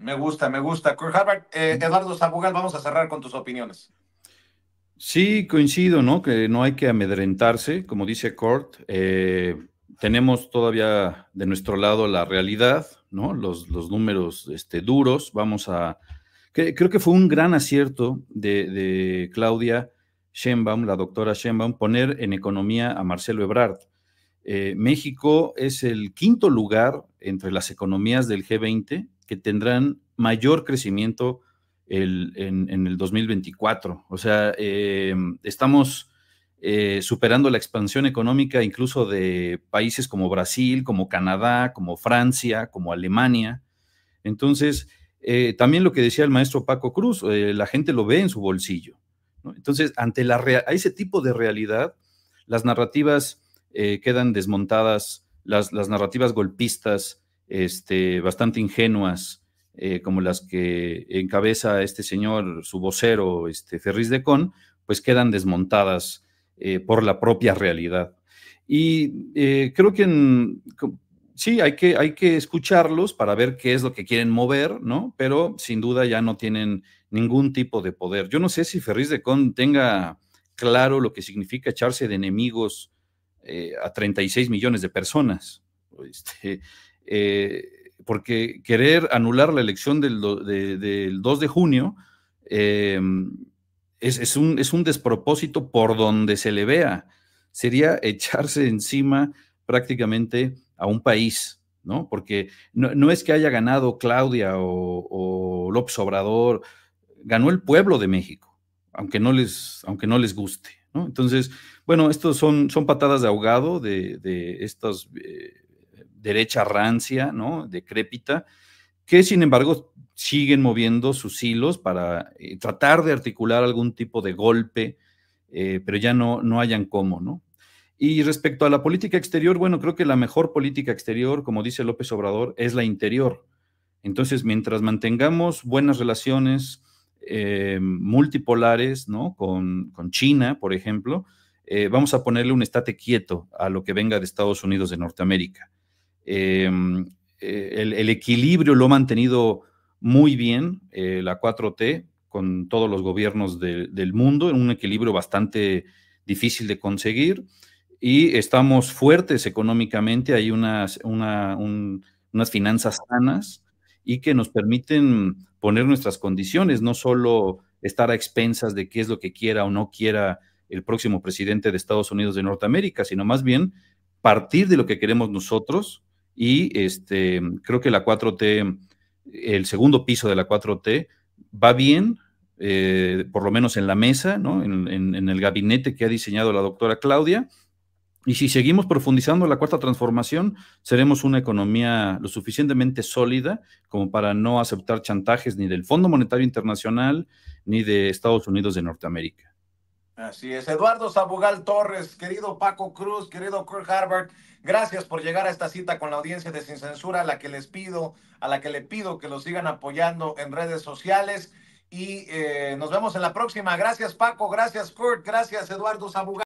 Me gusta, me gusta. Harvard, eh, Eduardo Zabugal, vamos a cerrar con tus opiniones. Sí, coincido, ¿no? Que no hay que amedrentarse, como dice Cort. Eh, tenemos todavía de nuestro lado la realidad, ¿no? Los, números este, duros. Vamos a. creo que fue un gran acierto de, Claudia Shenbaum, la doctora Shenbaum, poner en economía a Marcelo Ebrard. Eh, México es el quinto lugar entre las economías del G20 que tendrán mayor crecimiento en, el 2024. O sea, eh, estamos eh, superando la expansión económica incluso de países como Brasil, como Canadá, como Francia, como Alemania. Entonces, eh, también lo que decía el maestro Paco Cruz, la gente lo ve en su bolsillo. Entonces, ante la ese tipo de realidad, las narrativas quedan desmontadas, las, las narrativas golpistas, este, bastante ingenuas, eh, como las que encabeza este señor, su vocero, este, Ferriz de Con, pues quedan desmontadas eh, por la propia realidad. Y eh, creo que sí, hay que, hay que escucharlos para ver qué es lo que quieren mover, ¿no? Pero sin duda ya no tienen ningún tipo de poder. Yo no sé si Ferris de Con tenga claro lo que significa echarse de enemigos a 36 millones de personas. Este, eh, porque querer anular la elección del, 2 de junio eh, es, un, es un despropósito por donde se le vea. Sería echarse encima prácticamente a un país, ¿no? Porque no, es que haya ganado Claudia o, López Obrador, ganó el pueblo de México, aunque no les, aunque no les guste, Entonces, bueno, estos son, son patadas de ahogado de, de estas eh, derecha rancia, ¿no? Decrépita, que sin embargo siguen moviendo sus hilos para eh, tratar de articular algún tipo de golpe, eh, pero ya no, no hayan cómo, ¿no? Y respecto a la política exterior, bueno, creo que la mejor política exterior, como dice López Obrador, es la interior. Entonces, mientras mantengamos buenas relaciones eh, multipolares, ¿no? Con, China, por ejemplo, vamos a ponerle un estate quieto a lo que venga de Estados Unidos de Norteamérica. Em, eh, el, equilibrio lo ha mantenido muy bien eh, la 4T con todos los gobiernos del mundo, en un equilibrio bastante difícil de conseguir y estamos fuertes económicamente, hay unas, unas finanzas sanas y que nos permiten poner nuestras condiciones, no solo estar a expensas de qué es lo que quiera o no quiera el próximo presidente de Estados Unidos de Norteamérica, sino más bien partir de lo que queremos nosotros y este, creo que la 4T, el segundo piso de la 4T va bien, eh, por lo menos en la mesa, ¿no? en, en, el gabinete que ha diseñado la doctora Claudia. Y si seguimos profundizando la cuarta transformación, seremos una economía lo suficientemente sólida como para no aceptar chantajes ni del Fondo Monetario Internacional ni de Estados Unidos de Norteamérica. Así es. Eduardo Sabugal Torres, querido Paco Cruz, querido Kurt Harvard, gracias por llegar a esta cita con la audiencia de Sin Censura, a la que les pido, a la que le pido que lo sigan apoyando en redes sociales. Y eh, nos vemos en la próxima. Gracias, Paco. Gracias, Kurt. Gracias, Eduardo Sabugal.